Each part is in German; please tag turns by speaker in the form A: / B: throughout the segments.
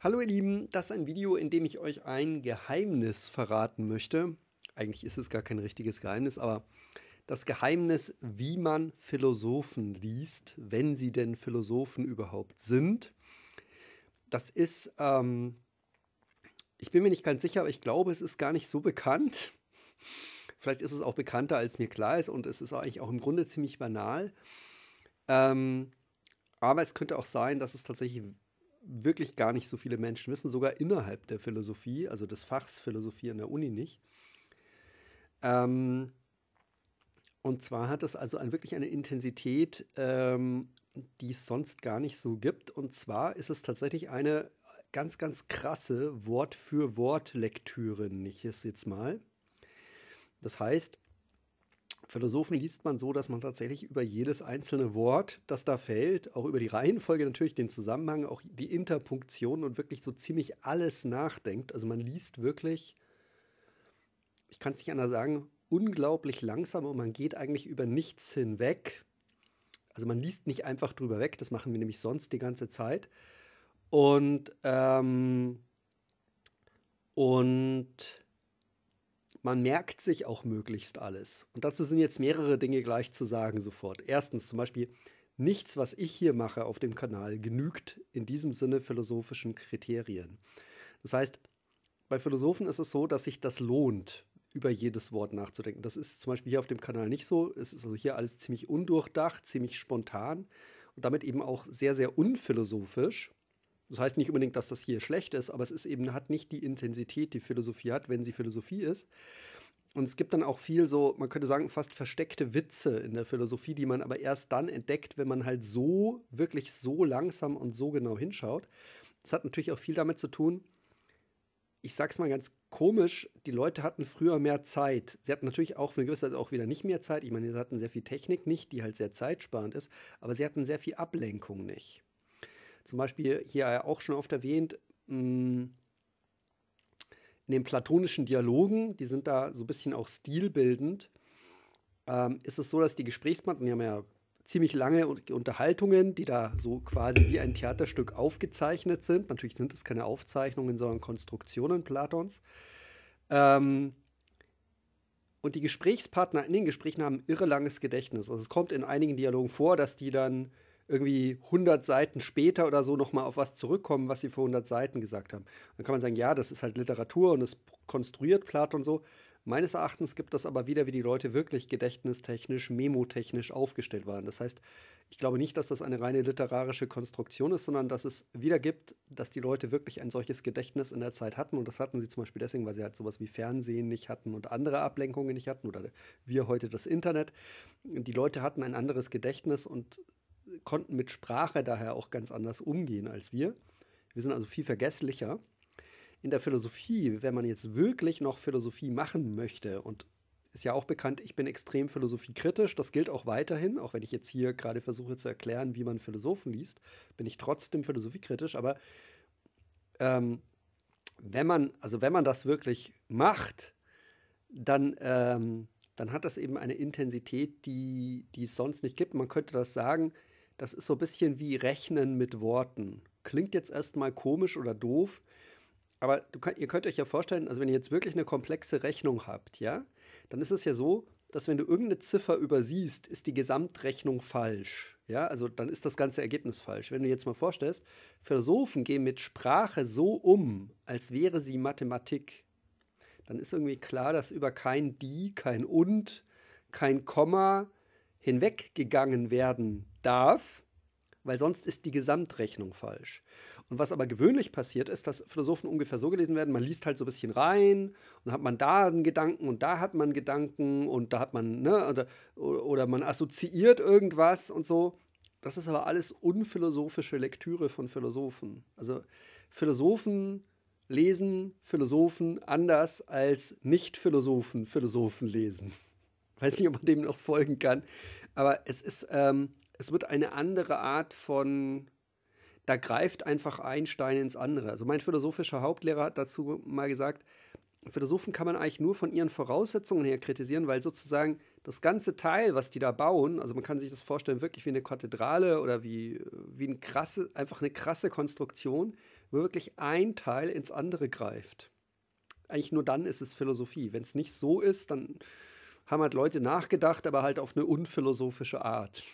A: Hallo ihr Lieben, das ist ein Video, in dem ich euch ein Geheimnis verraten möchte. Eigentlich ist es gar kein richtiges Geheimnis, aber das Geheimnis, wie man Philosophen liest, wenn sie denn Philosophen überhaupt sind. Das ist, ähm, ich bin mir nicht ganz sicher, aber ich glaube, es ist gar nicht so bekannt. Vielleicht ist es auch bekannter, als mir klar ist und es ist eigentlich auch im Grunde ziemlich banal. Ähm, aber es könnte auch sein, dass es tatsächlich wirklich gar nicht so viele Menschen wissen, sogar innerhalb der Philosophie, also des Fachs Philosophie an der Uni nicht. Ähm, und zwar hat es also ein, wirklich eine Intensität, ähm, die es sonst gar nicht so gibt. Und zwar ist es tatsächlich eine ganz, ganz krasse Wort-für-Wort-Lektüre, nicht es jetzt mal. Das heißt, Philosophen liest man so, dass man tatsächlich über jedes einzelne Wort, das da fällt, auch über die Reihenfolge natürlich, den Zusammenhang, auch die Interpunktion und wirklich so ziemlich alles nachdenkt. Also man liest wirklich, ich kann es nicht anders sagen, unglaublich langsam und man geht eigentlich über nichts hinweg. Also man liest nicht einfach drüber weg, das machen wir nämlich sonst die ganze Zeit. Und, ähm, und man merkt sich auch möglichst alles. Und dazu sind jetzt mehrere Dinge gleich zu sagen sofort. Erstens zum Beispiel, nichts, was ich hier mache auf dem Kanal, genügt in diesem Sinne philosophischen Kriterien. Das heißt, bei Philosophen ist es so, dass sich das lohnt, über jedes Wort nachzudenken. Das ist zum Beispiel hier auf dem Kanal nicht so. Es ist also hier alles ziemlich undurchdacht, ziemlich spontan und damit eben auch sehr, sehr unphilosophisch. Das heißt nicht unbedingt, dass das hier schlecht ist, aber es ist eben, hat nicht die Intensität, die Philosophie hat, wenn sie Philosophie ist. Und es gibt dann auch viel so, man könnte sagen, fast versteckte Witze in der Philosophie, die man aber erst dann entdeckt, wenn man halt so, wirklich so langsam und so genau hinschaut. Das hat natürlich auch viel damit zu tun, ich sag's mal ganz komisch, die Leute hatten früher mehr Zeit. Sie hatten natürlich auch für eine gewisse Zeit auch wieder nicht mehr Zeit. Ich meine, sie hatten sehr viel Technik nicht, die halt sehr zeitsparend ist, aber sie hatten sehr viel Ablenkung nicht. Zum Beispiel hier auch schon oft erwähnt, mm, in den platonischen Dialogen, die sind da so ein bisschen auch stilbildend, ähm, ist es so, dass die Gesprächspartner, die haben ja ziemlich lange Unterhaltungen, die da so quasi wie ein Theaterstück aufgezeichnet sind. Natürlich sind es keine Aufzeichnungen, sondern Konstruktionen Platons. Ähm, und die Gesprächspartner in den Gesprächen haben ein irre langes Gedächtnis. Also es kommt in einigen Dialogen vor, dass die dann irgendwie 100 Seiten später oder so nochmal auf was zurückkommen, was sie vor 100 Seiten gesagt haben. Dann kann man sagen, ja, das ist halt Literatur und es konstruiert Platon so. Meines Erachtens gibt das aber wieder, wie die Leute wirklich gedächtnistechnisch, memotechnisch aufgestellt waren. Das heißt, ich glaube nicht, dass das eine reine literarische Konstruktion ist, sondern dass es wieder gibt, dass die Leute wirklich ein solches Gedächtnis in der Zeit hatten. Und das hatten sie zum Beispiel deswegen, weil sie halt sowas wie Fernsehen nicht hatten und andere Ablenkungen nicht hatten oder wir heute das Internet. Die Leute hatten ein anderes Gedächtnis und konnten mit Sprache daher auch ganz anders umgehen als wir. Wir sind also viel vergesslicher. In der Philosophie, wenn man jetzt wirklich noch Philosophie machen möchte, und ist ja auch bekannt, ich bin extrem philosophiekritisch, das gilt auch weiterhin, auch wenn ich jetzt hier gerade versuche zu erklären, wie man Philosophen liest, bin ich trotzdem philosophiekritisch, aber ähm, wenn man, also wenn man das wirklich macht, dann, ähm, dann hat das eben eine Intensität, die, die es sonst nicht gibt. Man könnte das sagen, das ist so ein bisschen wie Rechnen mit Worten. Klingt jetzt erstmal komisch oder doof, aber du, ihr könnt euch ja vorstellen, also wenn ihr jetzt wirklich eine komplexe Rechnung habt, ja, dann ist es ja so, dass wenn du irgendeine Ziffer übersiehst, ist die Gesamtrechnung falsch. Ja, also dann ist das ganze Ergebnis falsch. Wenn du jetzt mal vorstellst, Philosophen gehen mit Sprache so um, als wäre sie Mathematik, dann ist irgendwie klar, dass über kein die, kein und, kein Komma hinweggegangen werden darf, weil sonst ist die Gesamtrechnung falsch. Und was aber gewöhnlich passiert, ist, dass Philosophen ungefähr so gelesen werden, man liest halt so ein bisschen rein und dann hat man da einen Gedanken und da hat man Gedanken und da hat man, ne, oder, oder man assoziiert irgendwas und so. Das ist aber alles unphilosophische Lektüre von Philosophen. Also Philosophen lesen Philosophen anders als Nicht-Philosophen Philosophen lesen. Weiß nicht, ob man dem noch folgen kann. Aber es ist, ähm, es wird eine andere Art von, da greift einfach ein Stein ins andere. Also mein philosophischer Hauptlehrer hat dazu mal gesagt, Philosophen kann man eigentlich nur von ihren Voraussetzungen her kritisieren, weil sozusagen das ganze Teil, was die da bauen, also man kann sich das vorstellen, wirklich wie eine Kathedrale oder wie, wie ein krasse, einfach eine krasse Konstruktion, wo wirklich ein Teil ins andere greift. Eigentlich nur dann ist es Philosophie. Wenn es nicht so ist, dann haben halt Leute nachgedacht, aber halt auf eine unphilosophische Art.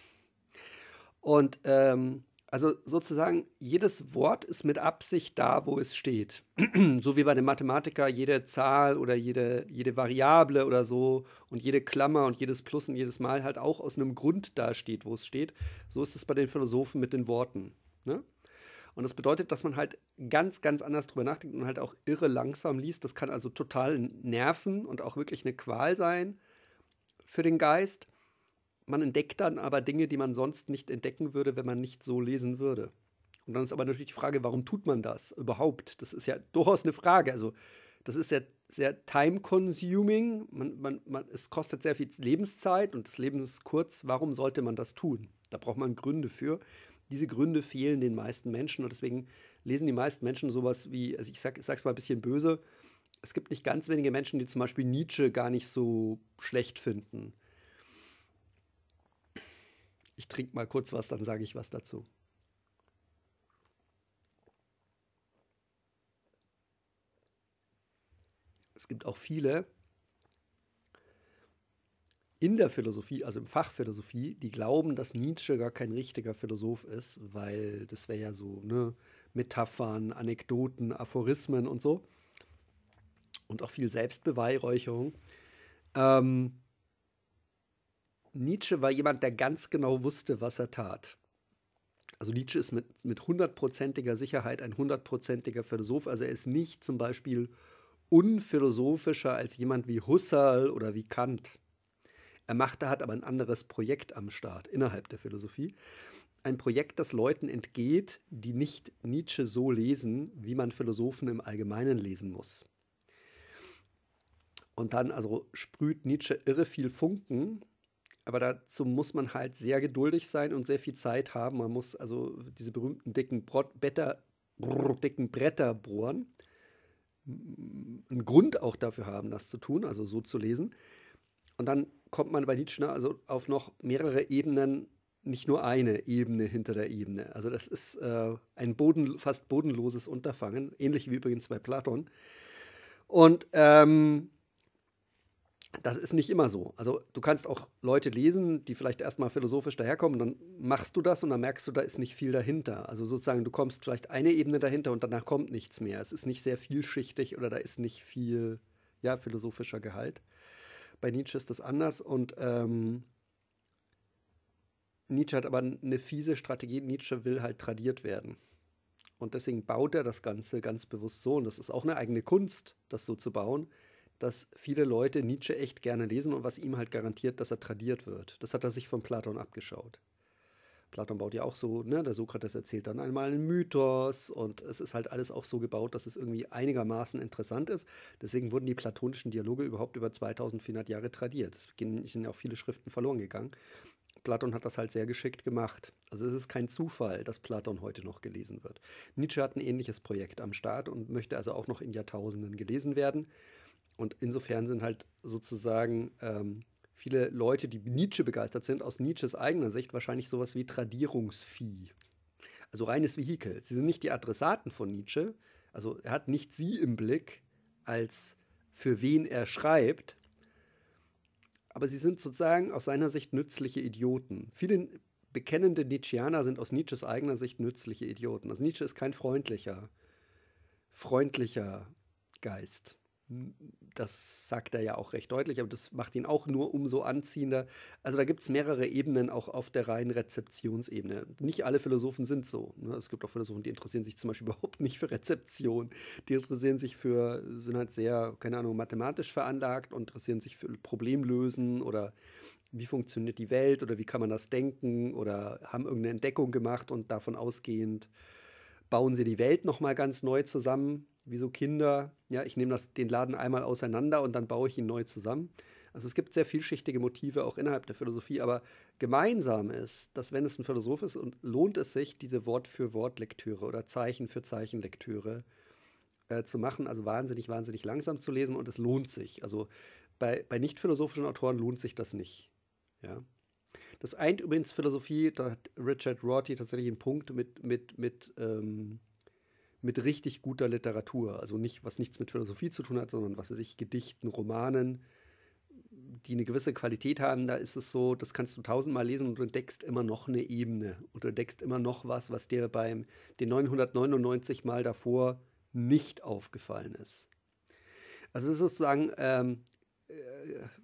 A: Und ähm, also sozusagen jedes Wort ist mit Absicht da, wo es steht. so wie bei den Mathematiker jede Zahl oder jede, jede Variable oder so und jede Klammer und jedes Plus und jedes Mal halt auch aus einem Grund da steht, wo es steht. So ist es bei den Philosophen mit den Worten. Ne? Und das bedeutet, dass man halt ganz, ganz anders drüber nachdenkt und halt auch irre langsam liest. Das kann also total nerven und auch wirklich eine Qual sein für den Geist man entdeckt dann aber Dinge, die man sonst nicht entdecken würde, wenn man nicht so lesen würde. Und dann ist aber natürlich die Frage, warum tut man das überhaupt? Das ist ja durchaus eine Frage. Also, das ist ja sehr time-consuming. Man, man, man, es kostet sehr viel Lebenszeit und das Leben ist kurz. Warum sollte man das tun? Da braucht man Gründe für. Diese Gründe fehlen den meisten Menschen und deswegen lesen die meisten Menschen sowas wie, also ich, sag, ich sag's mal ein bisschen böse, es gibt nicht ganz wenige Menschen, die zum Beispiel Nietzsche gar nicht so schlecht finden. Ich trinke mal kurz was, dann sage ich was dazu. Es gibt auch viele in der Philosophie, also im Fach Philosophie, die glauben, dass Nietzsche gar kein richtiger Philosoph ist, weil das wäre ja so, ne, Metaphern, Anekdoten, Aphorismen und so. Und auch viel Selbstbeweihräucherung. Ähm, Nietzsche war jemand, der ganz genau wusste, was er tat. Also Nietzsche ist mit, mit hundertprozentiger Sicherheit ein hundertprozentiger Philosoph. Also er ist nicht zum Beispiel unphilosophischer als jemand wie Husserl oder wie Kant. Er machte, hat aber ein anderes Projekt am Start innerhalb der Philosophie. Ein Projekt, das Leuten entgeht, die nicht Nietzsche so lesen, wie man Philosophen im Allgemeinen lesen muss. Und dann also sprüht Nietzsche irre viel Funken, aber dazu muss man halt sehr geduldig sein und sehr viel Zeit haben. Man muss also diese berühmten dicken, Brot, Better, brr, dicken Bretter bohren. Einen Grund auch dafür haben, das zu tun, also so zu lesen. Und dann kommt man bei Nietzsche ne, also auf noch mehrere Ebenen, nicht nur eine Ebene hinter der Ebene. Also das ist äh, ein boden, fast bodenloses Unterfangen, ähnlich wie übrigens bei Platon. Und ähm, das ist nicht immer so. Also du kannst auch Leute lesen, die vielleicht erstmal philosophisch daherkommen, dann machst du das und dann merkst du, da ist nicht viel dahinter. Also sozusagen, du kommst vielleicht eine Ebene dahinter und danach kommt nichts mehr. Es ist nicht sehr vielschichtig oder da ist nicht viel ja, philosophischer Gehalt. Bei Nietzsche ist das anders und ähm, Nietzsche hat aber eine fiese Strategie. Nietzsche will halt tradiert werden. Und deswegen baut er das Ganze ganz bewusst so. Und das ist auch eine eigene Kunst, das so zu bauen dass viele Leute Nietzsche echt gerne lesen und was ihm halt garantiert, dass er tradiert wird. Das hat er sich von Platon abgeschaut. Platon baut ja auch so, ne, der Sokrates erzählt dann einmal einen Mythos und es ist halt alles auch so gebaut, dass es irgendwie einigermaßen interessant ist. Deswegen wurden die platonischen Dialoge überhaupt über 2400 Jahre tradiert. Es sind ja auch viele Schriften verloren gegangen. Platon hat das halt sehr geschickt gemacht. Also es ist kein Zufall, dass Platon heute noch gelesen wird. Nietzsche hat ein ähnliches Projekt am Start und möchte also auch noch in Jahrtausenden gelesen werden. Und insofern sind halt sozusagen ähm, viele Leute, die Nietzsche begeistert sind, aus Nietzsches eigener Sicht wahrscheinlich sowas wie Tradierungsvieh. Also reines Vehikel. Sie sind nicht die Adressaten von Nietzsche. Also er hat nicht sie im Blick, als für wen er schreibt. Aber sie sind sozusagen aus seiner Sicht nützliche Idioten. Viele bekennende Nietzscheaner sind aus Nietzsches eigener Sicht nützliche Idioten. Also Nietzsche ist kein freundlicher, freundlicher Geist. Das sagt er ja auch recht deutlich, aber das macht ihn auch nur umso anziehender. Also da gibt es mehrere Ebenen auch auf der reinen Rezeptionsebene. Nicht alle Philosophen sind so. Ne? Es gibt auch Philosophen, die interessieren sich zum Beispiel überhaupt nicht für Rezeption. Die interessieren sich für, sind halt sehr, keine Ahnung, mathematisch veranlagt und interessieren sich für Problemlösen oder wie funktioniert die Welt oder wie kann man das denken oder haben irgendeine Entdeckung gemacht und davon ausgehend bauen sie die Welt nochmal ganz neu zusammen wie so Kinder, ja, ich nehme das, den Laden einmal auseinander und dann baue ich ihn neu zusammen. Also es gibt sehr vielschichtige Motive auch innerhalb der Philosophie, aber gemeinsam ist, dass wenn es ein Philosoph ist und lohnt es sich, diese Wort für Wort Lektüre oder Zeichen für Zeichen Lektüre äh, zu machen, also wahnsinnig, wahnsinnig langsam zu lesen und es lohnt sich. Also bei, bei nicht-philosophischen Autoren lohnt sich das nicht. Ja. Das eint übrigens Philosophie, da hat Richard Rorty tatsächlich einen Punkt mit, mit, mit ähm, mit richtig guter Literatur. Also nicht, was nichts mit Philosophie zu tun hat, sondern was weiß ich, Gedichten, Romanen, die eine gewisse Qualität haben, da ist es so, das kannst du tausendmal lesen und du entdeckst immer noch eine Ebene und du entdeckst immer noch was, was dir beim den 999 Mal davor nicht aufgefallen ist. Also es ist sozusagen ähm, äh,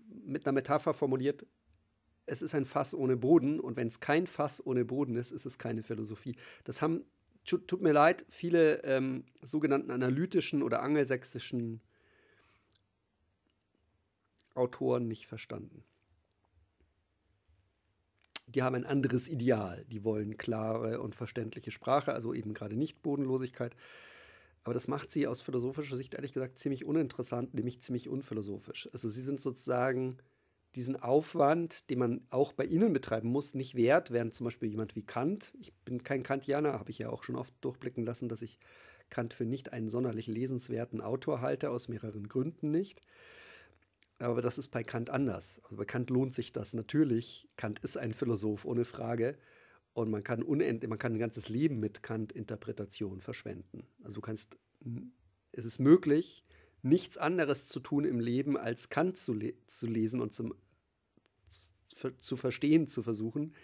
A: mit einer Metapher formuliert, es ist ein Fass ohne Boden und wenn es kein Fass ohne Boden ist, ist es keine Philosophie. Das haben tut mir leid, viele ähm, sogenannten analytischen oder angelsächsischen Autoren nicht verstanden. Die haben ein anderes Ideal. Die wollen klare und verständliche Sprache, also eben gerade nicht Bodenlosigkeit. Aber das macht sie aus philosophischer Sicht ehrlich gesagt ziemlich uninteressant, nämlich ziemlich unphilosophisch. Also sie sind sozusagen diesen Aufwand, den man auch bei ihnen betreiben muss, nicht wert, während zum Beispiel jemand wie Kant, ich bin kein Kantianer, habe ich ja auch schon oft durchblicken lassen, dass ich Kant für nicht einen sonderlich lesenswerten Autor halte, aus mehreren Gründen nicht. Aber das ist bei Kant anders. Also bei Kant lohnt sich das natürlich. Kant ist ein Philosoph, ohne Frage. Und man kann, unend, man kann ein ganzes Leben mit Kant-Interpretation verschwenden. Also du kannst, es ist möglich, nichts anderes zu tun im Leben, als Kant zu, le zu lesen und zum, zu, verstehen zu versuchen.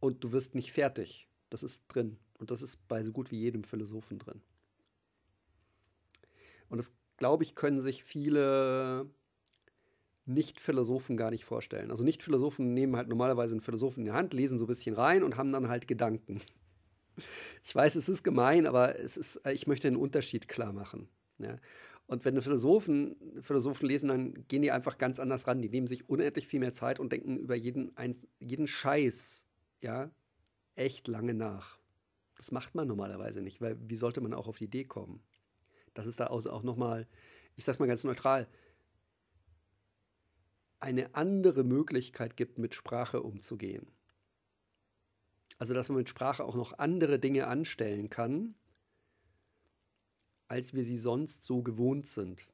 A: Und du wirst nicht fertig. Das ist drin. Und das ist bei so gut wie jedem Philosophen drin. Und das, glaube ich, können sich viele Nicht-Philosophen gar nicht vorstellen. Also Nicht-Philosophen nehmen halt normalerweise einen Philosophen in die Hand, lesen so ein bisschen rein und haben dann halt Gedanken. Ich weiß, es ist gemein, aber es ist, ich möchte den Unterschied klar machen. Ja. Und wenn Philosophen, Philosophen lesen, dann gehen die einfach ganz anders ran. Die nehmen sich unendlich viel mehr Zeit und denken über jeden, ein, jeden Scheiß, ja, echt lange nach. Das macht man normalerweise nicht, weil wie sollte man auch auf die Idee kommen? Das ist da also auch nochmal, ich sag's mal ganz neutral, eine andere Möglichkeit gibt, mit Sprache umzugehen. Also, dass man mit Sprache auch noch andere Dinge anstellen kann, als wir sie sonst so gewohnt sind.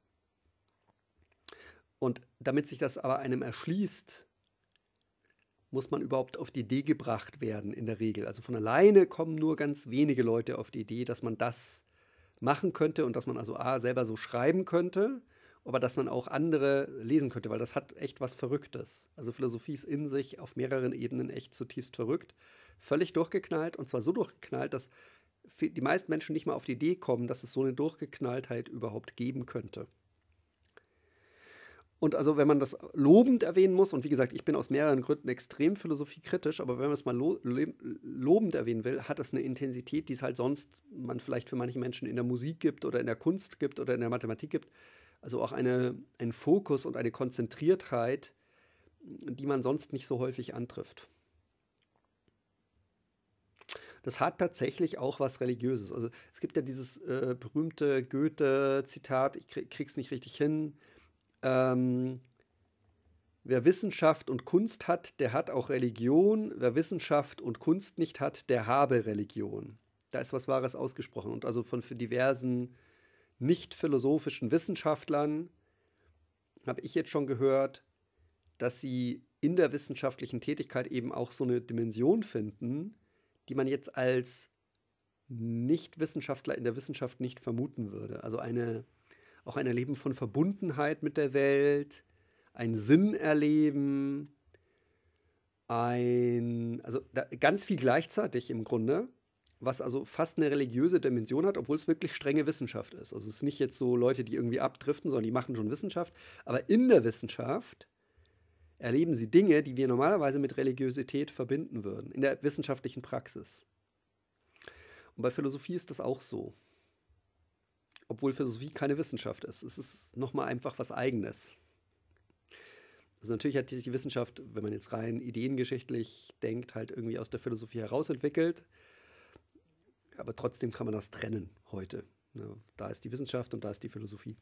A: Und damit sich das aber einem erschließt, muss man überhaupt auf die Idee gebracht werden in der Regel. Also von alleine kommen nur ganz wenige Leute auf die Idee, dass man das machen könnte und dass man also A selber so schreiben könnte, aber dass man auch andere lesen könnte, weil das hat echt was Verrücktes. Also Philosophie ist in sich auf mehreren Ebenen echt zutiefst verrückt, völlig durchgeknallt und zwar so durchgeknallt, dass die meisten Menschen nicht mal auf die Idee kommen, dass es so eine Durchgeknalltheit überhaupt geben könnte. Und also, wenn man das lobend erwähnen muss, und wie gesagt, ich bin aus mehreren Gründen extrem philosophiekritisch, aber wenn man es mal lo lobend erwähnen will, hat das eine Intensität, die es halt sonst man vielleicht für manche Menschen in der Musik gibt oder in der Kunst gibt oder in der Mathematik gibt. Also auch eine, einen Fokus und eine Konzentriertheit, die man sonst nicht so häufig antrifft das hat tatsächlich auch was Religiöses. Also es gibt ja dieses äh, berühmte Goethe-Zitat, ich krieg's nicht richtig hin. Ähm, Wer Wissenschaft und Kunst hat, der hat auch Religion. Wer Wissenschaft und Kunst nicht hat, der habe Religion. Da ist was Wahres ausgesprochen. Und also von diversen nicht-philosophischen Wissenschaftlern habe ich jetzt schon gehört, dass sie in der wissenschaftlichen Tätigkeit eben auch so eine Dimension finden, die man jetzt als Nichtwissenschaftler in der Wissenschaft nicht vermuten würde. Also eine, auch ein Erleben von Verbundenheit mit der Welt, ein Sinn erleben, ein, also da, ganz viel gleichzeitig im Grunde, was also fast eine religiöse Dimension hat, obwohl es wirklich strenge Wissenschaft ist. Also es ist nicht jetzt so Leute, die irgendwie abdriften, sondern die machen schon Wissenschaft. Aber in der Wissenschaft erleben sie Dinge, die wir normalerweise mit Religiosität verbinden würden, in der wissenschaftlichen Praxis. Und bei Philosophie ist das auch so. Obwohl Philosophie keine Wissenschaft ist. Es ist nochmal einfach was Eigenes. Also natürlich hat sich die Wissenschaft, wenn man jetzt rein ideengeschichtlich denkt, halt irgendwie aus der Philosophie herausentwickelt. Aber trotzdem kann man das trennen heute. Ne, da ist die Wissenschaft und da ist die Philosophie.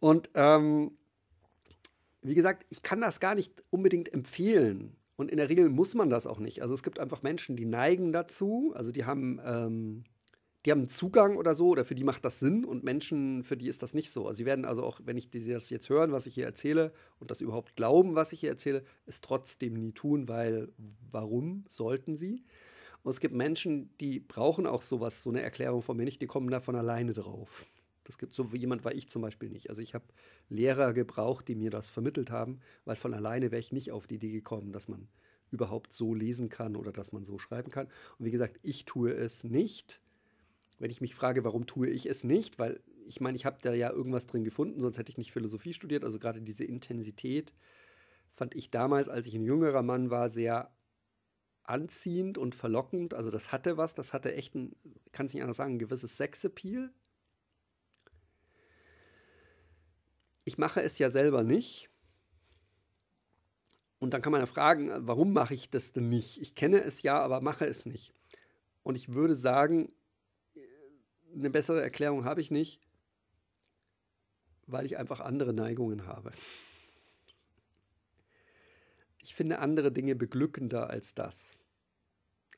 A: Und ähm, wie gesagt, ich kann das gar nicht unbedingt empfehlen. Und in der Regel muss man das auch nicht. Also es gibt einfach Menschen, die neigen dazu, also die haben, ähm, die haben Zugang oder so, oder für die macht das Sinn und Menschen, für die ist das nicht so. Also sie werden also auch, wenn ich das jetzt hören, was ich hier erzähle und das überhaupt glauben, was ich hier erzähle, es trotzdem nie tun, weil warum sollten sie? Und es gibt Menschen, die brauchen auch sowas, so eine Erklärung von mir nicht, die kommen da von alleine drauf. Das gibt so jemand war ich zum Beispiel nicht. Also ich habe Lehrer gebraucht, die mir das vermittelt haben, weil von alleine wäre ich nicht auf die Idee gekommen, dass man überhaupt so lesen kann oder dass man so schreiben kann. Und wie gesagt, ich tue es nicht. Wenn ich mich frage, warum tue ich es nicht, weil ich meine, ich habe da ja irgendwas drin gefunden, sonst hätte ich nicht Philosophie studiert. Also gerade diese Intensität fand ich damals, als ich ein jüngerer Mann war, sehr anziehend und verlockend. Also das hatte was, das hatte echt, ein, kann es nicht anders sagen, ein gewisses Sexappeal. ich mache es ja selber nicht. Und dann kann man ja fragen, warum mache ich das denn nicht? Ich kenne es ja, aber mache es nicht. Und ich würde sagen, eine bessere Erklärung habe ich nicht, weil ich einfach andere Neigungen habe. Ich finde andere Dinge beglückender als das.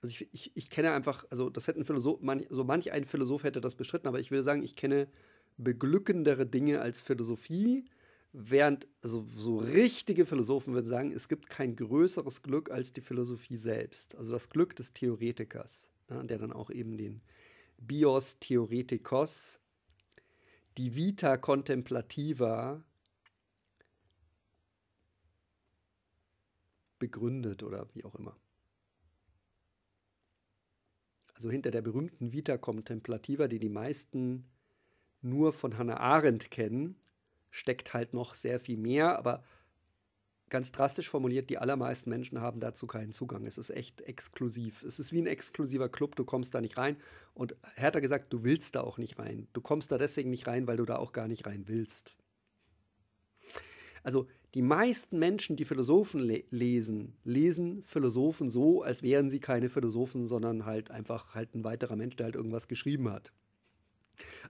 A: Also ich, ich, ich kenne einfach, also das hätte ein Philosoph, man, so manch ein Philosoph hätte das bestritten, aber ich würde sagen, ich kenne beglückendere Dinge als Philosophie. Während also so richtige Philosophen würden sagen, es gibt kein größeres Glück als die Philosophie selbst. Also das Glück des Theoretikers, ja, der dann auch eben den Bios Theoretikos, die Vita Contemplativa begründet oder wie auch immer. Also hinter der berühmten Vita Contemplativa, die die meisten nur von Hannah Arendt kennen, steckt halt noch sehr viel mehr, aber ganz drastisch formuliert, die allermeisten Menschen haben dazu keinen Zugang. Es ist echt exklusiv. Es ist wie ein exklusiver Club, du kommst da nicht rein. Und härter gesagt, du willst da auch nicht rein. Du kommst da deswegen nicht rein, weil du da auch gar nicht rein willst. Also die meisten Menschen, die Philosophen le lesen, lesen Philosophen so, als wären sie keine Philosophen, sondern halt einfach halt ein weiterer Mensch, der halt irgendwas geschrieben hat.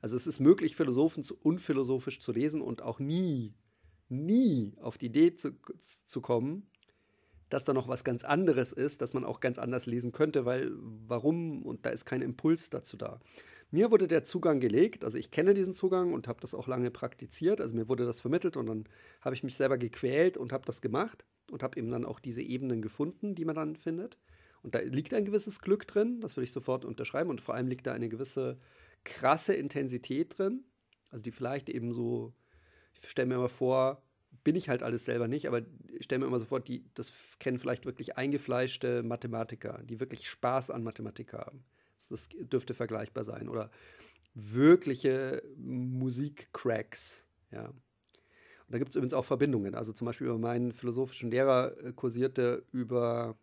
A: Also es ist möglich, Philosophen zu unphilosophisch zu lesen und auch nie, nie auf die Idee zu, zu kommen, dass da noch was ganz anderes ist, dass man auch ganz anders lesen könnte, weil warum und da ist kein Impuls dazu da. Mir wurde der Zugang gelegt, also ich kenne diesen Zugang und habe das auch lange praktiziert, also mir wurde das vermittelt und dann habe ich mich selber gequält und habe das gemacht und habe eben dann auch diese Ebenen gefunden, die man dann findet. Und da liegt ein gewisses Glück drin, das würde ich sofort unterschreiben und vor allem liegt da eine gewisse krasse Intensität drin. Also die vielleicht eben so, ich stelle mir immer vor, bin ich halt alles selber nicht, aber ich stelle mir immer sofort, die, das kennen vielleicht wirklich eingefleischte Mathematiker, die wirklich Spaß an Mathematik haben. das dürfte vergleichbar sein. Oder wirkliche Musikcracks, ja. Und da gibt es übrigens auch Verbindungen. Also zum Beispiel über meinen philosophischen Lehrer äh, kursierte über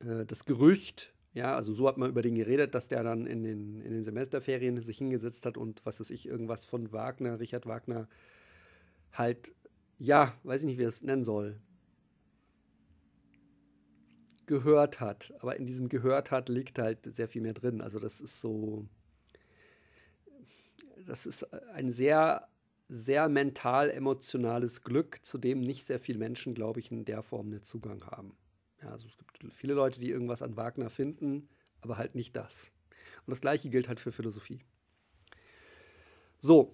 A: äh, das Gerücht, ja, also so hat man über den geredet, dass der dann in den, in den Semesterferien sich hingesetzt hat und was weiß ich, irgendwas von Wagner, Richard Wagner, halt, ja, weiß ich nicht, wie er es nennen soll, gehört hat. Aber in diesem gehört hat liegt halt sehr viel mehr drin. Also das ist so, das ist ein sehr, sehr mental-emotionales Glück, zu dem nicht sehr viele Menschen, glaube ich, in der Form einen Zugang haben. Ja, also es gibt viele Leute, die irgendwas an Wagner finden, aber halt nicht das. Und das Gleiche gilt halt für Philosophie. So,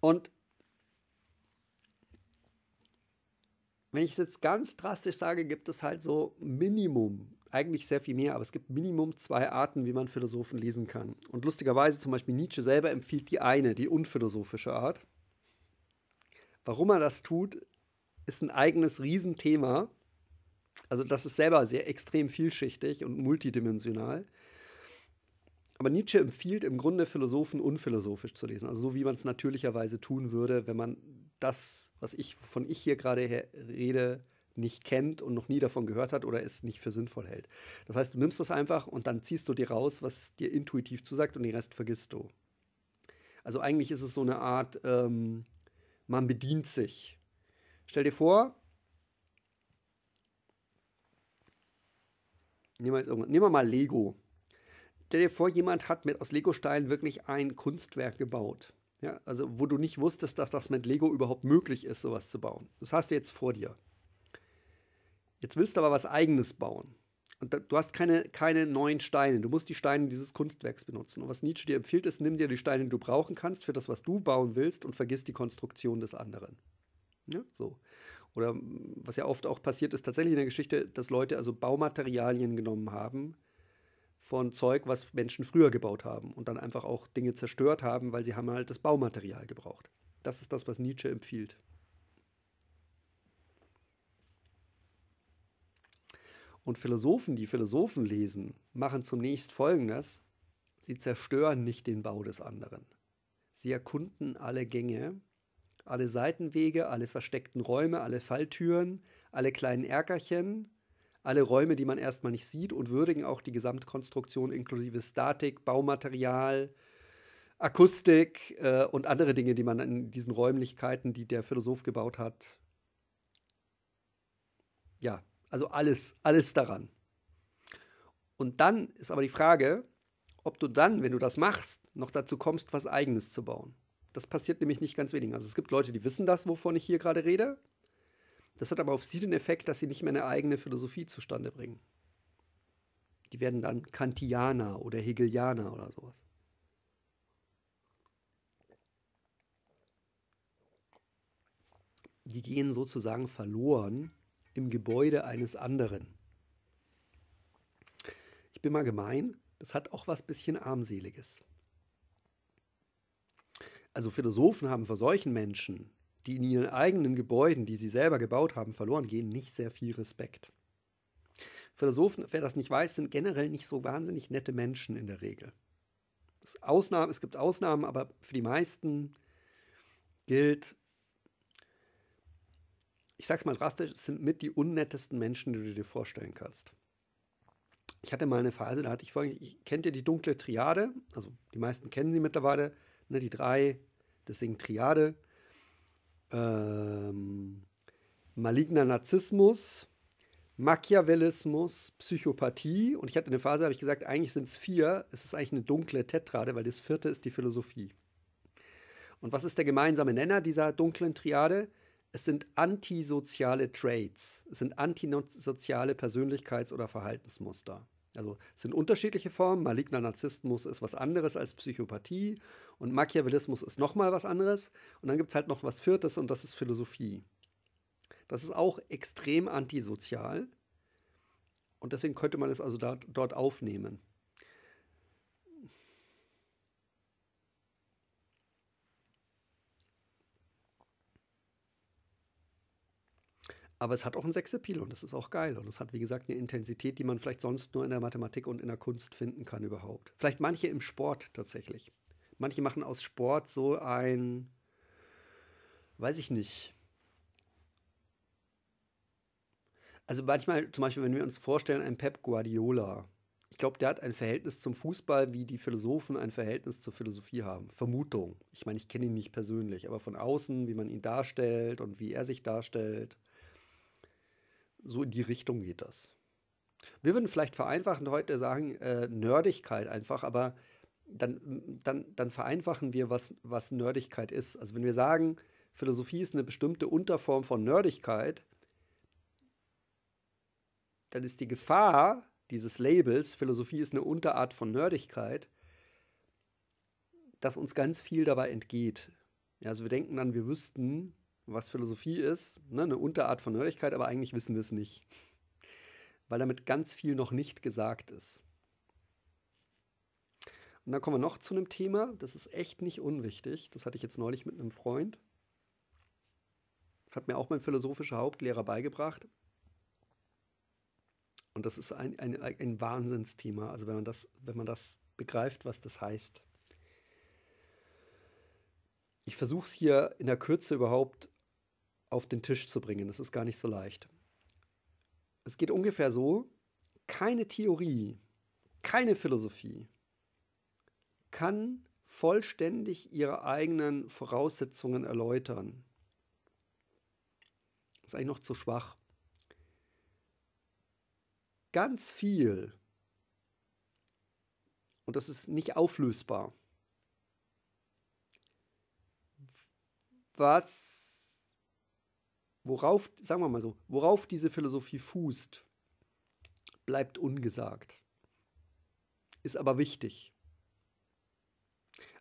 A: und wenn ich es jetzt ganz drastisch sage, gibt es halt so Minimum, eigentlich sehr viel mehr, aber es gibt Minimum zwei Arten, wie man Philosophen lesen kann. Und lustigerweise zum Beispiel Nietzsche selber empfiehlt die eine, die unphilosophische Art. Warum er das tut, ist ein eigenes Riesenthema. Also das ist selber sehr extrem vielschichtig und multidimensional. Aber Nietzsche empfiehlt im Grunde Philosophen unphilosophisch zu lesen, also so wie man es natürlicherweise tun würde, wenn man das, was ich, von ich hier gerade rede, nicht kennt und noch nie davon gehört hat oder es nicht für sinnvoll hält. Das heißt, du nimmst das einfach und dann ziehst du dir raus, was dir intuitiv zusagt und den Rest vergisst du. Also eigentlich ist es so eine Art, ähm, man bedient sich. Stell dir vor, Nehmen wir, nehmen wir mal Lego. Stell dir vor, jemand hat mit, aus Lego-Steinen wirklich ein Kunstwerk gebaut. Ja, also wo du nicht wusstest, dass das mit Lego überhaupt möglich ist, sowas zu bauen. Das hast du jetzt vor dir. Jetzt willst du aber was eigenes bauen. Und da, du hast keine, keine neuen Steine. Du musst die Steine dieses Kunstwerks benutzen. Und was Nietzsche dir empfiehlt, ist, nimm dir die Steine, die du brauchen kannst für das, was du bauen willst und vergiss die Konstruktion des anderen. Ja, so oder was ja oft auch passiert ist, tatsächlich in der Geschichte, dass Leute also Baumaterialien genommen haben von Zeug, was Menschen früher gebaut haben und dann einfach auch Dinge zerstört haben, weil sie haben halt das Baumaterial gebraucht. Das ist das, was Nietzsche empfiehlt. Und Philosophen, die Philosophen lesen, machen zunächst Folgendes. Sie zerstören nicht den Bau des anderen. Sie erkunden alle Gänge alle Seitenwege, alle versteckten Räume, alle Falltüren, alle kleinen Erkerchen, alle Räume, die man erstmal nicht sieht und würdigen auch die Gesamtkonstruktion inklusive Statik, Baumaterial, Akustik äh, und andere Dinge, die man in diesen Räumlichkeiten, die der Philosoph gebaut hat. Ja, also alles, alles daran. Und dann ist aber die Frage, ob du dann, wenn du das machst, noch dazu kommst, was eigenes zu bauen. Das passiert nämlich nicht ganz wenig. Also es gibt Leute, die wissen das, wovon ich hier gerade rede. Das hat aber auf sie den Effekt, dass sie nicht mehr eine eigene Philosophie zustande bringen. Die werden dann Kantianer oder Hegelianer oder sowas. Die gehen sozusagen verloren im Gebäude eines anderen. Ich bin mal gemein, das hat auch was bisschen armseliges also Philosophen haben vor solchen Menschen, die in ihren eigenen Gebäuden, die sie selber gebaut haben, verloren gehen, nicht sehr viel Respekt. Philosophen, wer das nicht weiß, sind generell nicht so wahnsinnig nette Menschen in der Regel. Es, Ausnahmen, es gibt Ausnahmen, aber für die meisten gilt, ich sag's mal drastisch, es sind mit die unnettesten Menschen, die du dir vorstellen kannst. Ich hatte mal eine Phase, da hatte ich vorhin, ich, kennt ihr die dunkle Triade? Also die meisten kennen sie mittlerweile ne, die drei, deswegen Triade. Ähm, maligner Narzissmus, Machiavellismus, Psychopathie. Und ich hatte eine Phase, habe ich gesagt, eigentlich sind es vier. Es ist eigentlich eine dunkle Tetrade, weil das vierte ist die Philosophie. Und was ist der gemeinsame Nenner dieser dunklen Triade? Es sind antisoziale Traits, es sind antisoziale Persönlichkeits- oder Verhaltensmuster. Also es sind unterschiedliche Formen. Maligner Narzissmus ist was anderes als Psychopathie und Machiavellismus ist nochmal was anderes. Und dann gibt es halt noch was Viertes und das ist Philosophie. Das ist auch extrem antisozial und deswegen könnte man es also da, dort aufnehmen. Aber es hat auch einen Sexappeal und das ist auch geil. Und es hat, wie gesagt, eine Intensität, die man vielleicht sonst nur in der Mathematik und in der Kunst finden kann überhaupt. Vielleicht manche im Sport tatsächlich. Manche machen aus Sport so ein, weiß ich nicht. Also manchmal, zum Beispiel, wenn wir uns vorstellen, ein Pep Guardiola, ich glaube, der hat ein Verhältnis zum Fußball, wie die Philosophen ein Verhältnis zur Philosophie haben. Vermutung. Ich meine, ich kenne ihn nicht persönlich, aber von außen, wie man ihn darstellt und wie er sich darstellt. So in die Richtung geht das. Wir würden vielleicht vereinfachend heute sagen, äh, Nerdigkeit einfach, aber dann, dann, dann vereinfachen wir, was, was Nerdigkeit ist. Also wenn wir sagen, Philosophie ist eine bestimmte Unterform von Nerdigkeit, dann ist die Gefahr dieses Labels, Philosophie ist eine Unterart von Nerdigkeit, dass uns ganz viel dabei entgeht. Ja, also wir denken dann, wir wüssten, was Philosophie ist, ne, eine Unterart von Nerdigkeit, aber eigentlich wissen wir es nicht. Weil damit ganz viel noch nicht gesagt ist. Und dann kommen wir noch zu einem Thema, das ist echt nicht unwichtig. Das hatte ich jetzt neulich mit einem Freund. Hat mir auch mein philosophischer Hauptlehrer beigebracht. Und das ist ein, ein, ein Wahnsinnsthema, also wenn man, das, wenn man das begreift, was das heißt. Ich versuche es hier in der Kürze überhaupt auf den Tisch zu bringen. Das ist gar nicht so leicht. Es geht ungefähr so, keine Theorie, keine Philosophie kann vollständig ihre eigenen Voraussetzungen erläutern. Das Ist eigentlich noch zu schwach. Ganz viel, und das ist nicht auflösbar, was worauf, sagen wir mal so, worauf diese Philosophie fußt, bleibt ungesagt. Ist aber wichtig.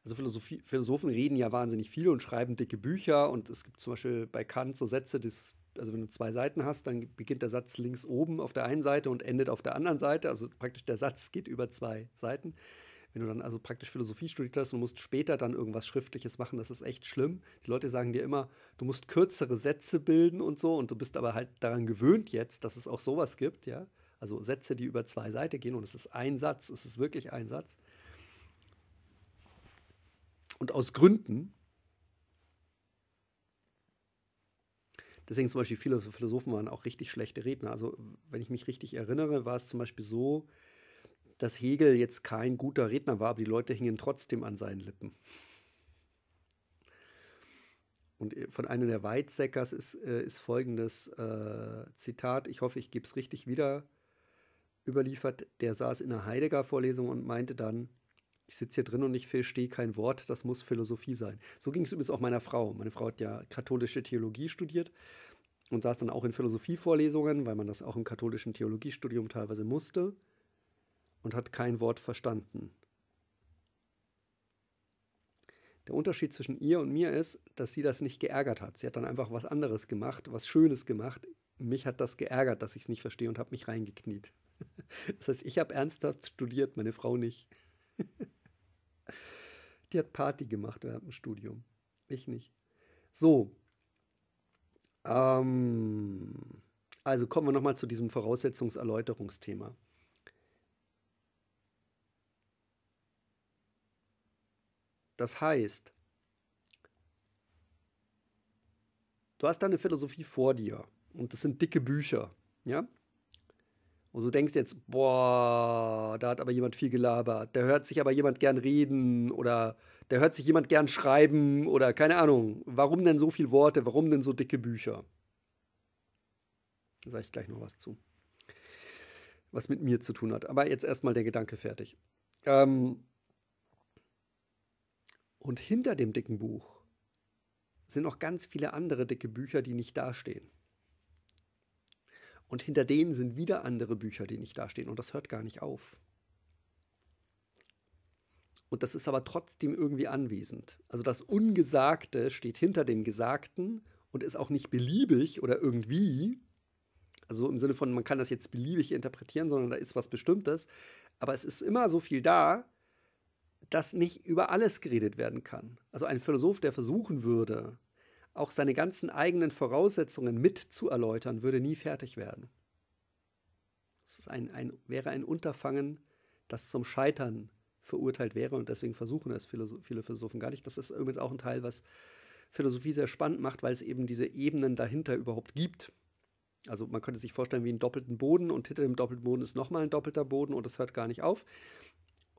A: Also Philosophie, Philosophen reden ja wahnsinnig viel und schreiben dicke Bücher und es gibt zum Beispiel bei Kant so Sätze, des, also wenn du zwei Seiten hast, dann beginnt der Satz links oben auf der einen Seite und endet auf der anderen Seite. Also praktisch der Satz geht über zwei Seiten. Wenn du dann also praktisch Philosophie studiert hast und musst später dann irgendwas Schriftliches machen, das ist echt schlimm. Die Leute sagen dir immer, du musst kürzere Sätze bilden und so und du bist aber halt daran gewöhnt jetzt, dass es auch sowas gibt, ja. Also Sätze, die über zwei Seiten gehen und es ist ein Satz, es ist wirklich ein Satz. Und aus Gründen, Deswegen zum Beispiel viele Philosophen waren auch richtig schlechte Redner. Also wenn ich mich richtig erinnere, war es zum Beispiel so, dass Hegel jetzt kein guter Redner war, aber die Leute hingen trotzdem an seinen Lippen. Und äh, von einem der Weizsäckers ist, äh, ist folgendes äh, Zitat, ich hoffe, ich gebe es richtig wieder, überliefert. Der saß in einer Heidegger-Vorlesung und meinte dann, ich sitze hier drin und ich verstehe kein Wort, das muss Philosophie sein. So ging es übrigens auch meiner Frau. Meine Frau hat ja katholische Theologie studiert und saß dann auch in Philosophievorlesungen, weil man das auch im katholischen Theologiestudium teilweise musste und hat kein Wort verstanden. Der Unterschied zwischen ihr und mir ist, dass sie das nicht geärgert hat. Sie hat dann einfach was anderes gemacht, was Schönes gemacht. Mich hat das geärgert, dass ich es nicht verstehe und habe mich reingekniet. Das heißt, ich habe ernsthaft studiert, meine Frau nicht. Die hat Party gemacht während dem Studium. Ich nicht. So. Ähm, also kommen wir nochmal zu diesem Voraussetzungserläuterungsthema. Das heißt, du hast deine Philosophie vor dir und das sind dicke Bücher, ja? Und du denkst jetzt, boah, da hat aber jemand viel gelabert, da hört sich aber jemand gern reden oder da hört sich jemand gern schreiben oder keine Ahnung, warum denn so viele Worte, warum denn so dicke Bücher? Da sage ich gleich noch was zu, was mit mir zu tun hat. Aber jetzt erstmal der Gedanke fertig. Ähm, und hinter dem dicken Buch sind noch ganz viele andere dicke Bücher, die nicht dastehen. Und hinter denen sind wieder andere Bücher, die nicht dastehen. Und das hört gar nicht auf. Und das ist aber trotzdem irgendwie anwesend. Also das Ungesagte steht hinter dem Gesagten und ist auch nicht beliebig oder irgendwie. Also im Sinne von, man kann das jetzt beliebig interpretieren, sondern da ist was Bestimmtes. Aber es ist immer so viel da, dass nicht über alles geredet werden kann. Also ein Philosoph, der versuchen würde, auch seine ganzen eigenen Voraussetzungen mitzuerläutern, würde nie fertig werden. Es wäre ein Unterfangen, das zum Scheitern verurteilt wäre und deswegen versuchen es Philosoph viele Philosophen gar nicht. Das ist übrigens auch ein Teil, was Philosophie sehr spannend macht, weil es eben diese Ebenen dahinter überhaupt gibt. Also man könnte sich vorstellen wie einen doppelten Boden und hinter dem doppelten Boden ist nochmal ein doppelter Boden und das hört gar nicht auf.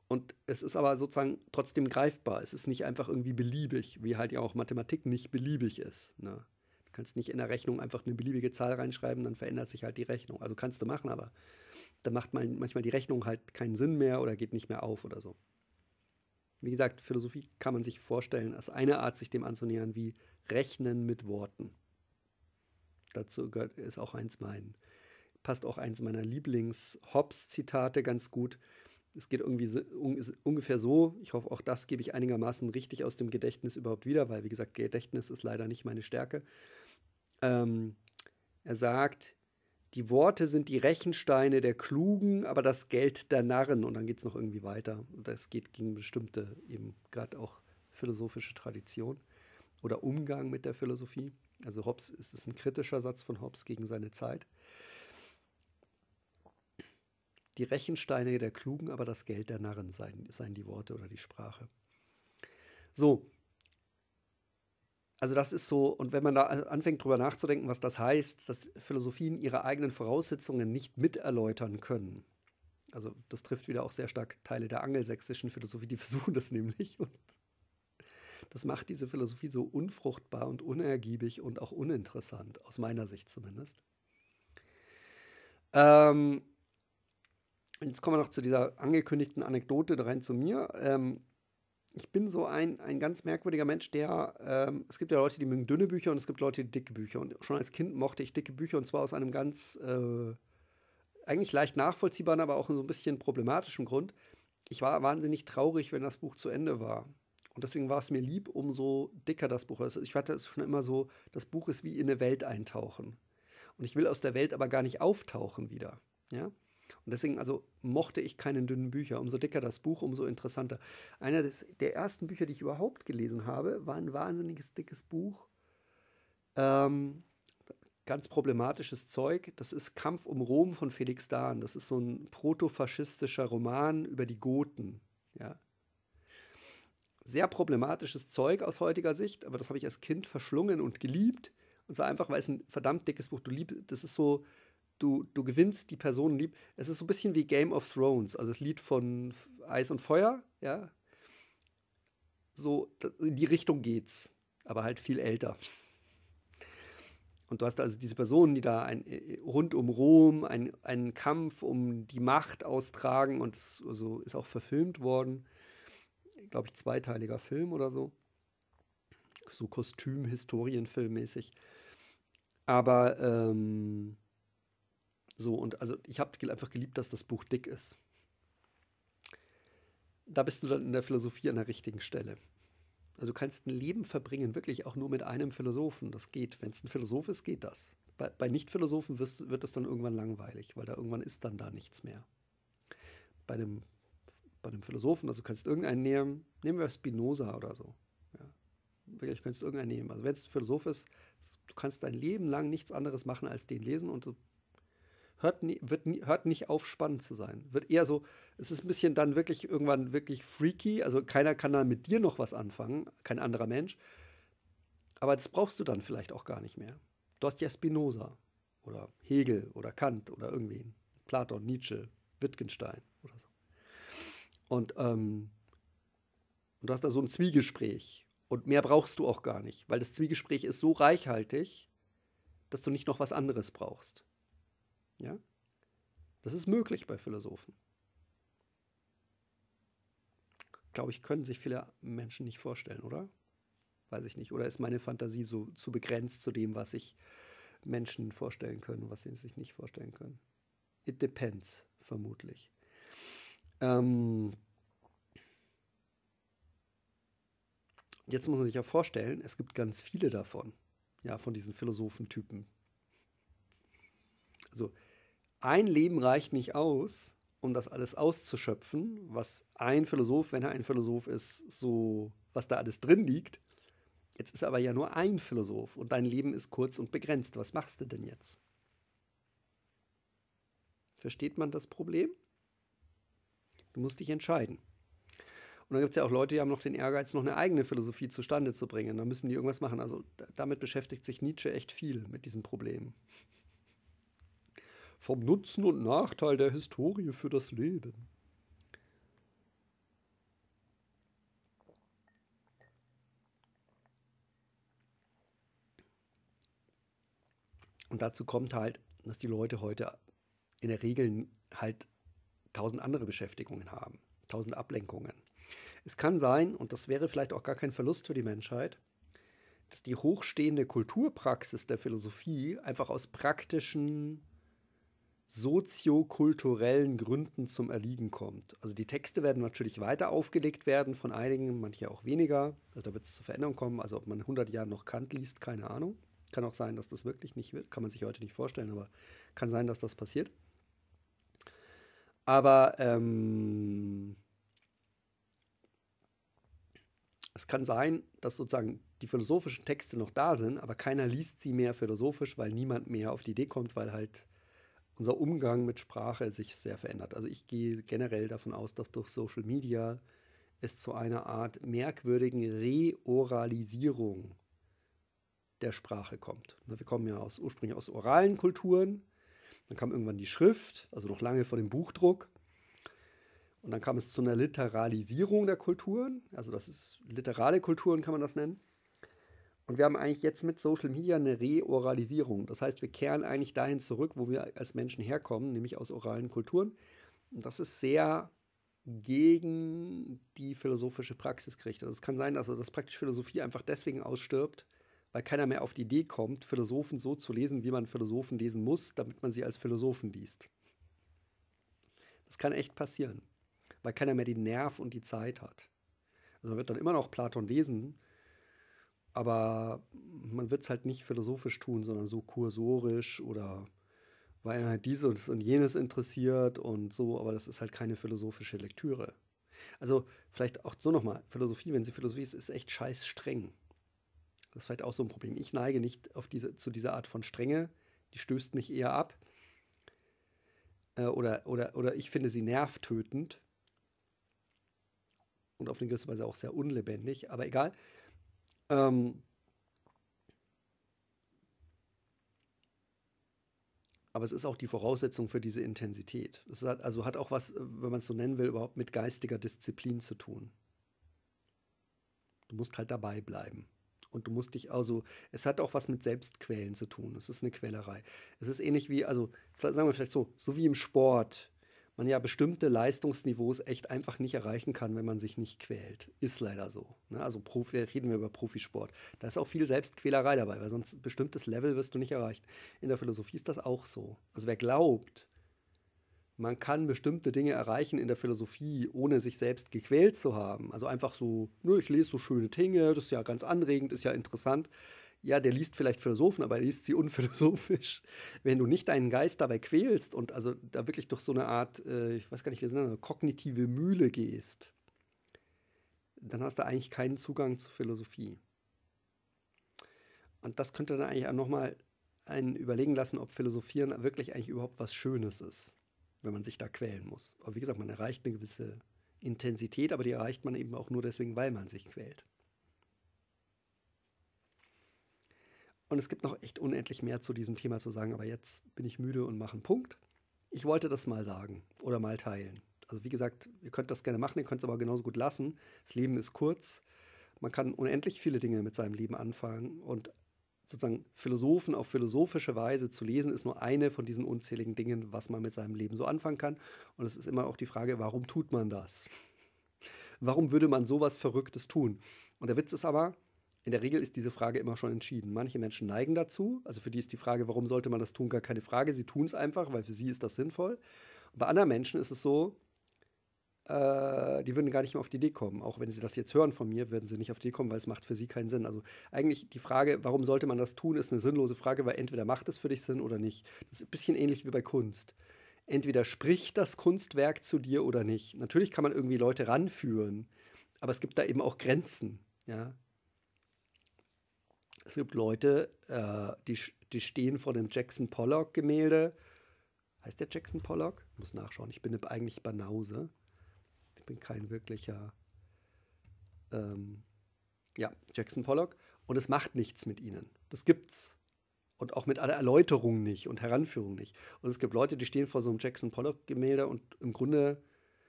A: Und es ist aber sozusagen trotzdem greifbar. Es ist nicht einfach irgendwie beliebig, wie halt ja auch Mathematik nicht beliebig ist. Ne? Du kannst nicht in der Rechnung einfach eine beliebige Zahl reinschreiben, dann verändert sich halt die Rechnung. Also kannst du machen, aber dann macht man manchmal die Rechnung halt keinen Sinn mehr oder geht nicht mehr auf oder so. Wie gesagt, Philosophie kann man sich vorstellen als eine Art, sich dem anzunähern, wie Rechnen mit Worten. Dazu gehört, ist auch eins mein, passt auch eins meiner Lieblings-Hobbes-Zitate ganz gut. Es geht irgendwie so, un, ungefähr so. Ich hoffe, auch das gebe ich einigermaßen richtig aus dem Gedächtnis überhaupt wieder, weil, wie gesagt, Gedächtnis ist leider nicht meine Stärke. Ähm, er sagt, die Worte sind die Rechensteine der Klugen, aber das Geld der Narren. Und dann geht es noch irgendwie weiter. Und das geht gegen bestimmte, eben gerade auch philosophische Tradition oder Umgang mit der Philosophie. Also Hobbes es ist ein kritischer Satz von Hobbes gegen seine Zeit. Die Rechensteine der Klugen, aber das Geld der Narren seien, seien die Worte oder die Sprache. So. Also das ist so, und wenn man da anfängt drüber nachzudenken, was das heißt, dass Philosophien ihre eigenen Voraussetzungen nicht miterläutern können, also das trifft wieder auch sehr stark Teile der angelsächsischen Philosophie, die versuchen das nämlich. Und das macht diese Philosophie so unfruchtbar und unergiebig und auch uninteressant, aus meiner Sicht zumindest. Ähm, und jetzt kommen wir noch zu dieser angekündigten Anekdote rein zu mir. Ähm, ich bin so ein, ein ganz merkwürdiger Mensch, der, ähm, es gibt ja Leute, die mögen dünne Bücher und es gibt Leute, die dicke Bücher. Und schon als Kind mochte ich dicke Bücher und zwar aus einem ganz, äh, eigentlich leicht nachvollziehbaren, aber auch so ein bisschen problematischen Grund. Ich war wahnsinnig traurig, wenn das Buch zu Ende war. Und deswegen war es mir lieb, umso dicker das Buch ist. Also ich hatte es schon immer so, das Buch ist wie in eine Welt eintauchen. Und ich will aus der Welt aber gar nicht auftauchen wieder. Ja? Und deswegen also mochte ich keine dünnen Bücher. Umso dicker das Buch, umso interessanter. Einer des, der ersten Bücher, die ich überhaupt gelesen habe, war ein wahnsinniges dickes Buch. Ähm, ganz problematisches Zeug. Das ist Kampf um Rom von Felix Dahn. Das ist so ein protofaschistischer Roman über die Goten. Ja. Sehr problematisches Zeug aus heutiger Sicht, aber das habe ich als Kind verschlungen und geliebt. Und zwar einfach, weil es ein verdammt dickes Buch, du liebst, das ist so, du, du gewinnst die Personen lieb. Es ist so ein bisschen wie Game of Thrones, also das Lied von Eis und Feuer, ja. So, in die Richtung geht's, aber halt viel älter. Und du hast also diese Personen, die da ein, äh, rund um Rom ein, einen Kampf um die Macht austragen und es also ist auch verfilmt worden. Glaube ich, zweiteiliger Film oder so. So Kostüm-Historienfilmmäßig. Aber ähm, so, und also ich habe einfach geliebt, dass das Buch dick ist. Da bist du dann in der Philosophie an der richtigen Stelle. Also du kannst ein Leben verbringen, wirklich auch nur mit einem Philosophen. Das geht. Wenn es ein Philosoph ist, geht das. Bei, bei Nicht-Philosophen wird es dann irgendwann langweilig, weil da irgendwann ist dann da nichts mehr. Bei einem, bei einem Philosophen, also du kannst irgendeinen nehmen, nehmen wir Spinoza oder so. Ja. Wirklich, könntest irgendeinen nehmen. Also wenn es ein Philosoph ist, du kannst dein Leben lang nichts anderes machen als den lesen und du hört, nie, wird nie, hört nicht auf, spannend zu sein. Wird eher so, es ist ein bisschen dann wirklich irgendwann wirklich freaky. Also keiner kann dann mit dir noch was anfangen, kein anderer Mensch. Aber das brauchst du dann vielleicht auch gar nicht mehr. Du hast ja Spinoza oder Hegel oder Kant oder irgendwen. Platon, Nietzsche, Wittgenstein oder so. Und, ähm, und du hast da so ein Zwiegespräch. Und mehr brauchst du auch gar nicht, weil das Zwiegespräch ist so reichhaltig, dass du nicht noch was anderes brauchst. Ja? Das ist möglich bei Philosophen. Glaube ich, können sich viele Menschen nicht vorstellen, oder? Weiß ich nicht. Oder ist meine Fantasie so zu begrenzt zu dem, was sich Menschen vorstellen können, was sie sich nicht vorstellen können? It depends, vermutlich. Ähm, jetzt muss man sich ja vorstellen, es gibt ganz viele davon, ja, von diesen Philosophentypen, also ein Leben reicht nicht aus, um das alles auszuschöpfen, was ein Philosoph, wenn er ein Philosoph ist, so, was da alles drin liegt. Jetzt ist er aber ja nur ein Philosoph und dein Leben ist kurz und begrenzt. Was machst du denn jetzt? Versteht man das Problem? Du musst dich entscheiden. Und dann gibt es ja auch Leute, die haben noch den Ehrgeiz, noch eine eigene Philosophie zustande zu bringen. Da müssen die irgendwas machen. Also damit beschäftigt sich Nietzsche echt viel mit diesem Problem vom Nutzen und Nachteil der Historie für das Leben. Und dazu kommt halt, dass die Leute heute in der Regel halt tausend andere Beschäftigungen haben, tausend Ablenkungen. Es kann sein, und das wäre vielleicht auch gar kein Verlust für die Menschheit, dass die hochstehende Kulturpraxis der Philosophie einfach aus praktischen soziokulturellen Gründen zum Erliegen kommt. Also die Texte werden natürlich weiter aufgelegt werden von einigen, manche auch weniger. Also da wird es zu Veränderungen kommen. Also ob man 100 Jahre noch Kant liest, keine Ahnung. Kann auch sein, dass das wirklich nicht wird. Kann man sich heute nicht vorstellen, aber kann sein, dass das passiert. Aber ähm, es kann sein, dass sozusagen die philosophischen Texte noch da sind, aber keiner liest sie mehr philosophisch, weil niemand mehr auf die Idee kommt, weil halt unser Umgang mit Sprache sich sehr verändert. Also ich gehe generell davon aus, dass durch Social Media es zu einer Art merkwürdigen Reoralisierung der Sprache kommt. Wir kommen ja aus, ursprünglich aus oralen Kulturen, dann kam irgendwann die Schrift, also noch lange vor dem Buchdruck. Und dann kam es zu einer Literalisierung der Kulturen, also das ist literale Kulturen kann man das nennen. Und wir haben eigentlich jetzt mit Social Media eine Reoralisierung. Das heißt, wir kehren eigentlich dahin zurück, wo wir als Menschen herkommen, nämlich aus oralen Kulturen. Und das ist sehr gegen die philosophische Praxis gerichtet. Also es kann sein, dass das praktisch Philosophie einfach deswegen ausstirbt, weil keiner mehr auf die Idee kommt, Philosophen so zu lesen, wie man Philosophen lesen muss, damit man sie als Philosophen liest. Das kann echt passieren, weil keiner mehr den Nerv und die Zeit hat. Also man wird dann immer noch Platon lesen, aber man wird es halt nicht philosophisch tun, sondern so kursorisch oder weil er halt dieses und jenes interessiert und so, aber das ist halt keine philosophische Lektüre. Also vielleicht auch so nochmal, Philosophie, wenn sie Philosophie ist, ist echt scheiß streng. Das ist vielleicht auch so ein Problem. Ich neige nicht auf diese, zu dieser Art von Strenge, die stößt mich eher ab. Äh, oder, oder, oder ich finde sie nervtötend und auf eine gewisse Weise auch sehr unlebendig, aber egal. Ähm, aber es ist auch die Voraussetzung für diese Intensität. Es hat, also hat auch was, wenn man es so nennen will, überhaupt mit geistiger Disziplin zu tun. Du musst halt dabei bleiben. Und du musst dich also, es hat auch was mit Selbstquälen zu tun. Es ist eine Quälerei. Es ist ähnlich wie, also sagen wir vielleicht so, so wie im Sport man ja bestimmte Leistungsniveaus echt einfach nicht erreichen kann, wenn man sich nicht quält. Ist leider so. Ne? Also Profi, reden wir über Profisport. Da ist auch viel Selbstquälerei dabei, weil sonst ein bestimmtes Level wirst du nicht erreichen. In der Philosophie ist das auch so. Also wer glaubt, man kann bestimmte Dinge erreichen in der Philosophie, ohne sich selbst gequält zu haben. Also einfach so, ne, ich lese so schöne Dinge, das ist ja ganz anregend, ist ja interessant ja, der liest vielleicht Philosophen, aber er liest sie unphilosophisch. Wenn du nicht deinen Geist dabei quälst und also da wirklich durch so eine Art, äh, ich weiß gar nicht, wie es nennt, kognitive Mühle gehst, dann hast du eigentlich keinen Zugang zur Philosophie. Und das könnte dann eigentlich auch nochmal einen überlegen lassen, ob Philosophieren wirklich eigentlich überhaupt was Schönes ist, wenn man sich da quälen muss. Aber wie gesagt, man erreicht eine gewisse Intensität, aber die erreicht man eben auch nur deswegen, weil man sich quält. Und es gibt noch echt unendlich mehr zu diesem Thema zu sagen, aber jetzt bin ich müde und mache einen Punkt. Ich wollte das mal sagen oder mal teilen. Also wie gesagt, ihr könnt das gerne machen, ihr könnt es aber genauso gut lassen. Das Leben ist kurz. Man kann unendlich viele Dinge mit seinem Leben anfangen und sozusagen Philosophen auf philosophische Weise zu lesen, ist nur eine von diesen unzähligen Dingen, was man mit seinem Leben so anfangen kann. Und es ist immer auch die Frage, warum tut man das? Warum würde man sowas Verrücktes tun? Und der Witz ist aber, in der Regel ist diese Frage immer schon entschieden. Manche Menschen neigen dazu. Also für die ist die Frage, warum sollte man das tun, gar keine Frage. Sie tun es einfach, weil für sie ist das sinnvoll. Und bei anderen Menschen ist es so, äh, die würden gar nicht mehr auf die Idee kommen. Auch wenn sie das jetzt hören von mir, würden sie nicht auf die Idee kommen, weil es macht für sie keinen Sinn. Also eigentlich die Frage, warum sollte man das tun, ist eine sinnlose Frage, weil entweder macht es für dich Sinn oder nicht. Das ist ein bisschen ähnlich wie bei Kunst. Entweder spricht das Kunstwerk zu dir oder nicht. Natürlich kann man irgendwie Leute ranführen, aber es gibt da eben auch Grenzen. Ja, es gibt Leute, äh, die, die stehen vor dem Jackson Pollock-Gemälde. Heißt der Jackson Pollock? Ich Muss nachschauen. Ich bin ne, eigentlich Banause. Ich bin kein wirklicher. Ähm, ja, Jackson Pollock. Und es macht nichts mit ihnen. Das gibt's. Und auch mit aller Erläuterung nicht und Heranführung nicht. Und es gibt Leute, die stehen vor so einem Jackson Pollock-Gemälde und im Grunde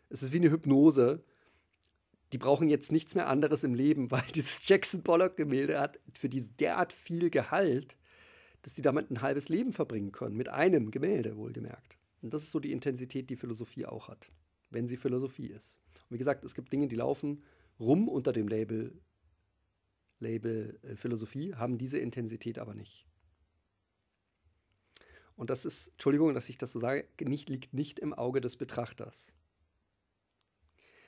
A: es ist wie eine Hypnose die brauchen jetzt nichts mehr anderes im Leben, weil dieses Jackson Pollock-Gemälde hat für die derart viel Gehalt, dass sie damit ein halbes Leben verbringen können, mit einem Gemälde wohlgemerkt. Und das ist so die Intensität, die Philosophie auch hat, wenn sie Philosophie ist. Und wie gesagt, es gibt Dinge, die laufen rum unter dem Label, Label äh, Philosophie, haben diese Intensität aber nicht. Und das ist, Entschuldigung, dass ich das so sage, nicht, liegt nicht im Auge des Betrachters.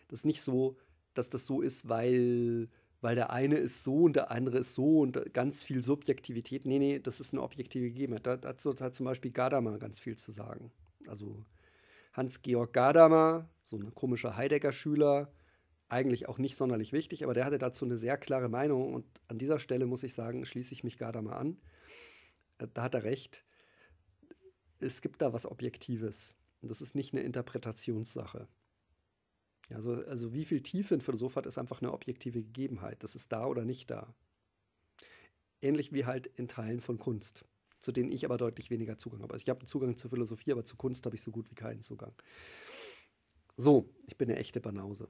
A: Das ist nicht so, dass das so ist, weil, weil der eine ist so und der andere ist so und ganz viel Subjektivität. Nee, nee, das ist eine objektive Gegebenheit. Da, dazu hat halt zum Beispiel Gadamer ganz viel zu sagen. Also Hans-Georg Gadamer, so ein komischer Heidegger-Schüler, eigentlich auch nicht sonderlich wichtig, aber der hatte dazu eine sehr klare Meinung und an dieser Stelle muss ich sagen, schließe ich mich Gadamer an. Äh, da hat er recht. Es gibt da was Objektives. Und das ist nicht eine Interpretationssache. Also, also wie viel Tiefe ein Philosoph hat, ist einfach eine objektive Gegebenheit. Das ist da oder nicht da. Ähnlich wie halt in Teilen von Kunst, zu denen ich aber deutlich weniger Zugang habe. Also ich habe einen Zugang zur Philosophie, aber zu Kunst habe ich so gut wie keinen Zugang. So, ich bin eine echte Banause.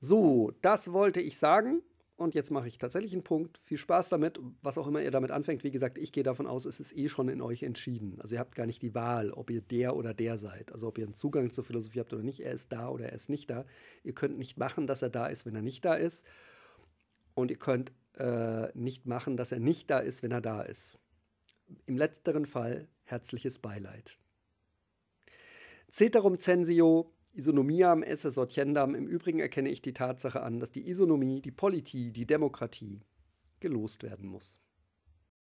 A: So, das wollte ich sagen. Und jetzt mache ich tatsächlich einen Punkt. Viel Spaß damit, was auch immer ihr damit anfängt. Wie gesagt, ich gehe davon aus, es ist eh schon in euch entschieden. Also ihr habt gar nicht die Wahl, ob ihr der oder der seid. Also ob ihr einen Zugang zur Philosophie habt oder nicht. Er ist da oder er ist nicht da. Ihr könnt nicht machen, dass er da ist, wenn er nicht da ist. Und ihr könnt äh, nicht machen, dass er nicht da ist, wenn er da ist. Im letzteren Fall herzliches Beileid. Ceterum censio Isonomiam esse sortiendam, im Übrigen erkenne ich die Tatsache an, dass die Isonomie, die Politie, die Demokratie gelost werden muss.